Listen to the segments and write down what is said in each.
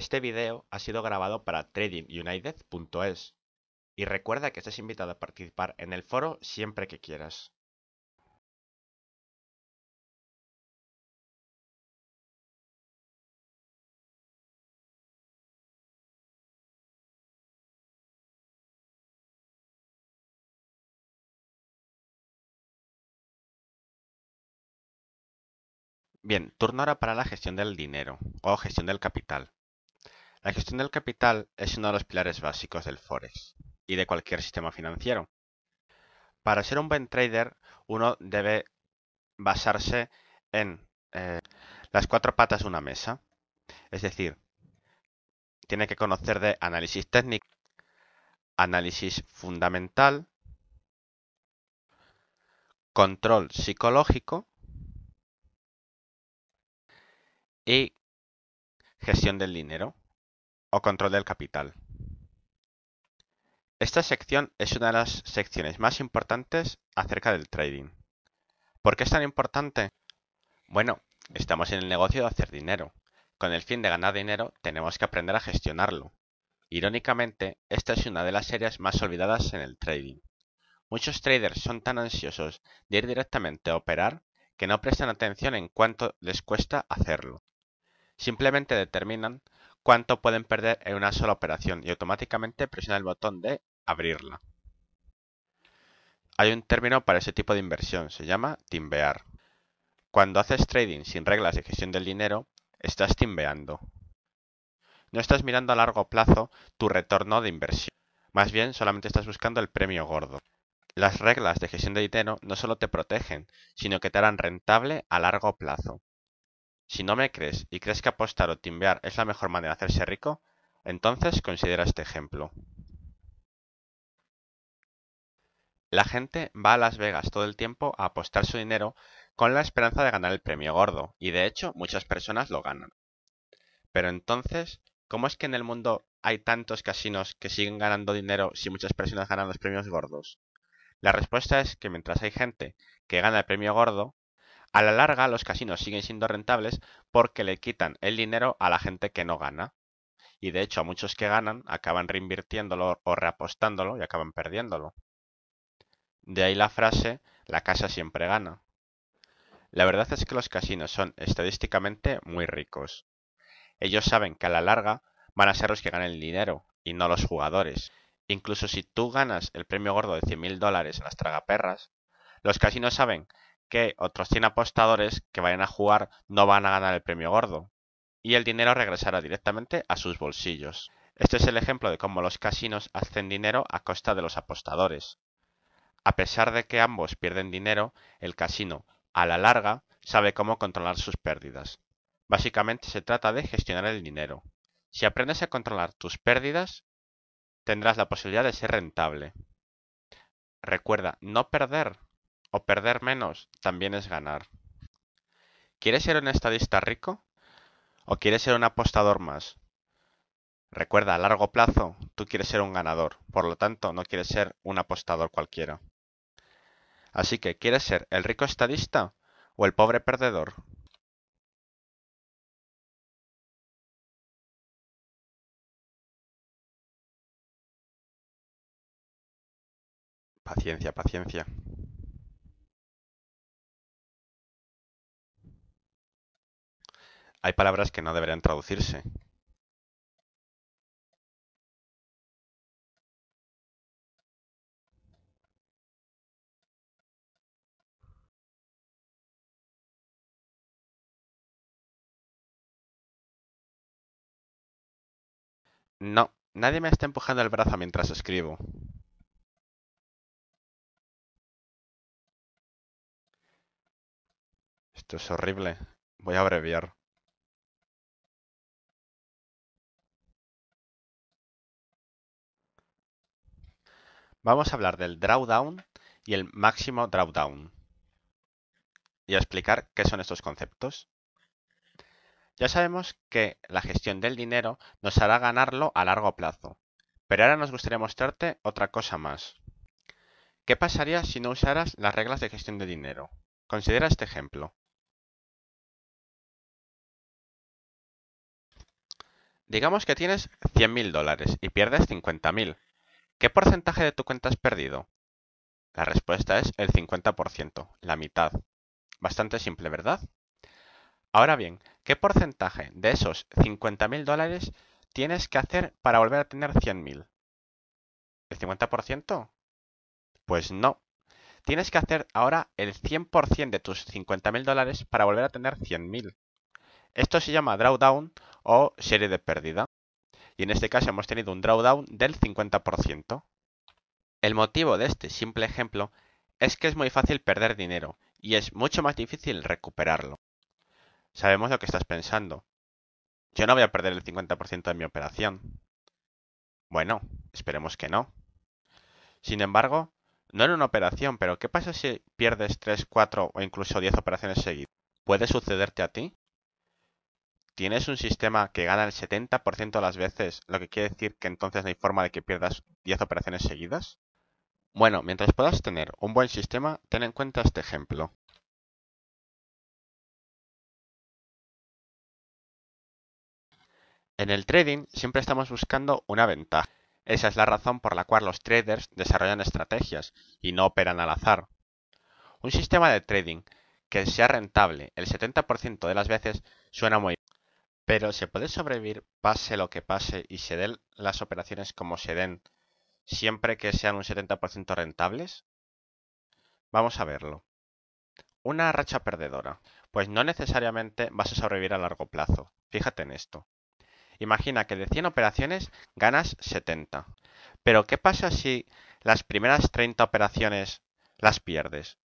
Este video ha sido grabado para tradingunited.es y recuerda que estás invitado a participar en el foro siempre que quieras. Bien, turno ahora para la gestión del dinero o gestión del capital. La gestión del capital es uno de los pilares básicos del Forex y de cualquier sistema financiero. Para ser un buen trader, uno debe basarse en eh, las cuatro patas de una mesa. Es decir, tiene que conocer de análisis técnico, análisis fundamental, control psicológico y gestión del dinero o control del capital. Esta sección es una de las secciones más importantes acerca del trading. ¿Por qué es tan importante? Bueno, estamos en el negocio de hacer dinero. Con el fin de ganar dinero tenemos que aprender a gestionarlo. Irónicamente, esta es una de las áreas más olvidadas en el trading. Muchos traders son tan ansiosos de ir directamente a operar que no prestan atención en cuánto les cuesta hacerlo. Simplemente determinan cuánto pueden perder en una sola operación y automáticamente presiona el botón de abrirla. Hay un término para ese tipo de inversión, se llama timbear. Cuando haces trading sin reglas de gestión del dinero, estás timbeando. No estás mirando a largo plazo tu retorno de inversión, más bien solamente estás buscando el premio gordo. Las reglas de gestión de dinero no solo te protegen, sino que te harán rentable a largo plazo. Si no me crees y crees que apostar o timbear es la mejor manera de hacerse rico, entonces considera este ejemplo. La gente va a Las Vegas todo el tiempo a apostar su dinero con la esperanza de ganar el premio gordo, y de hecho muchas personas lo ganan. Pero entonces, ¿cómo es que en el mundo hay tantos casinos que siguen ganando dinero si muchas personas ganan los premios gordos? La respuesta es que mientras hay gente que gana el premio gordo, a la larga, los casinos siguen siendo rentables porque le quitan el dinero a la gente que no gana. Y de hecho, a muchos que ganan acaban reinvirtiéndolo o reapostándolo y acaban perdiéndolo. De ahí la frase, la casa siempre gana. La verdad es que los casinos son estadísticamente muy ricos. Ellos saben que a la larga van a ser los que ganen el dinero y no los jugadores. Incluso si tú ganas el premio gordo de 100.000 dólares en las tragaperras, los casinos saben que otros 100 apostadores que vayan a jugar no van a ganar el premio gordo, y el dinero regresará directamente a sus bolsillos. Este es el ejemplo de cómo los casinos hacen dinero a costa de los apostadores. A pesar de que ambos pierden dinero, el casino, a la larga, sabe cómo controlar sus pérdidas. Básicamente se trata de gestionar el dinero. Si aprendes a controlar tus pérdidas, tendrás la posibilidad de ser rentable. Recuerda, no perder o perder menos también es ganar. ¿Quieres ser un estadista rico? ¿O quieres ser un apostador más? Recuerda, a largo plazo, tú quieres ser un ganador, por lo tanto, no quieres ser un apostador cualquiera. Así que, ¿quieres ser el rico estadista o el pobre perdedor? Paciencia, paciencia. Hay palabras que no deberían traducirse. No, nadie me está empujando el brazo mientras escribo. Esto es horrible. Voy a abreviar. Vamos a hablar del drawdown y el máximo drawdown y a explicar qué son estos conceptos. Ya sabemos que la gestión del dinero nos hará ganarlo a largo plazo, pero ahora nos gustaría mostrarte otra cosa más. ¿Qué pasaría si no usaras las reglas de gestión de dinero? Considera este ejemplo. Digamos que tienes 100.000 dólares y pierdes 50.000. ¿Qué porcentaje de tu cuenta has perdido? La respuesta es el 50%, la mitad. Bastante simple, ¿verdad? Ahora bien, ¿qué porcentaje de esos 50.000 dólares tienes que hacer para volver a tener 100.000? ¿El 50%? Pues no. Tienes que hacer ahora el 100% de tus 50.000 dólares para volver a tener 100.000. Esto se llama drawdown o serie de pérdida y en este caso hemos tenido un drawdown del 50%. El motivo de este simple ejemplo es que es muy fácil perder dinero y es mucho más difícil recuperarlo. Sabemos lo que estás pensando. Yo no voy a perder el 50% de mi operación. Bueno, esperemos que no. Sin embargo, no en una operación, pero ¿qué pasa si pierdes 3, 4 o incluso 10 operaciones seguidas? ¿Puede sucederte a ti? tienes un sistema que gana el 70% de las veces, lo que quiere decir que entonces no hay forma de que pierdas 10 operaciones seguidas. Bueno, mientras puedas tener un buen sistema, ten en cuenta este ejemplo. En el trading siempre estamos buscando una ventaja. Esa es la razón por la cual los traders desarrollan estrategias y no operan al azar. Un sistema de trading que sea rentable el 70% de las veces suena muy pero se puede sobrevivir pase lo que pase y se den las operaciones como se den, siempre que sean un 70% rentables. Vamos a verlo. Una racha perdedora. Pues no necesariamente vas a sobrevivir a largo plazo. Fíjate en esto. Imagina que de 100 operaciones ganas 70. Pero ¿qué pasa si las primeras 30 operaciones las pierdes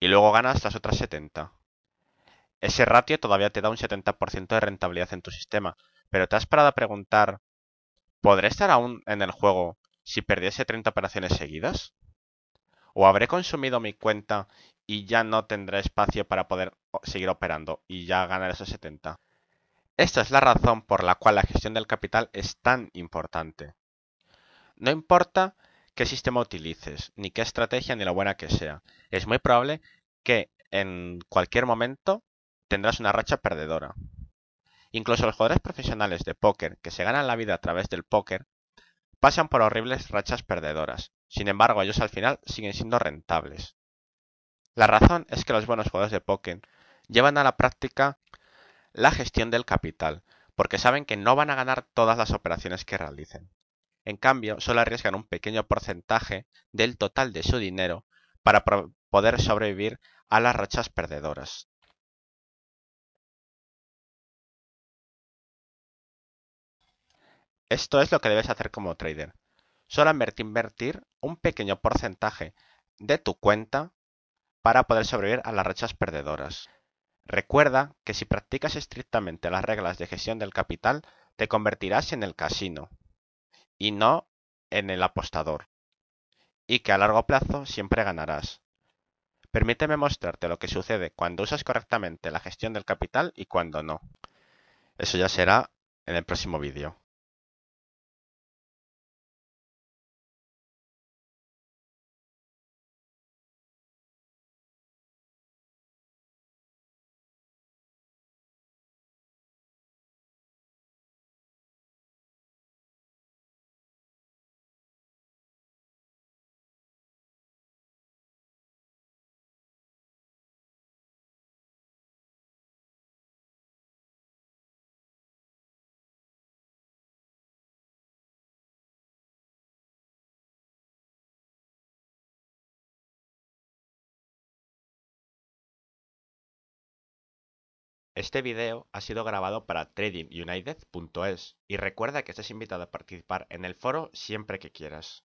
y luego ganas las otras 70? Ese ratio todavía te da un 70% de rentabilidad en tu sistema. Pero te has parado a preguntar, ¿podré estar aún en el juego si perdiese 30 operaciones seguidas? ¿O habré consumido mi cuenta y ya no tendré espacio para poder seguir operando y ya ganar esos 70? Esta es la razón por la cual la gestión del capital es tan importante. No importa qué sistema utilices, ni qué estrategia, ni lo buena que sea. Es muy probable que en cualquier momento tendrás una racha perdedora. Incluso los jugadores profesionales de póker que se ganan la vida a través del póker pasan por horribles rachas perdedoras. Sin embargo, ellos al final siguen siendo rentables. La razón es que los buenos jugadores de póker llevan a la práctica la gestión del capital, porque saben que no van a ganar todas las operaciones que realicen. En cambio, solo arriesgan un pequeño porcentaje del total de su dinero para poder sobrevivir a las rachas perdedoras. Esto es lo que debes hacer como trader. Solamente invertir un pequeño porcentaje de tu cuenta para poder sobrevivir a las rachas perdedoras. Recuerda que si practicas estrictamente las reglas de gestión del capital, te convertirás en el casino y no en el apostador. Y que a largo plazo siempre ganarás. Permíteme mostrarte lo que sucede cuando usas correctamente la gestión del capital y cuando no. Eso ya será en el próximo vídeo. Este video ha sido grabado para tradingunited.es y recuerda que estás invitado a participar en el foro siempre que quieras.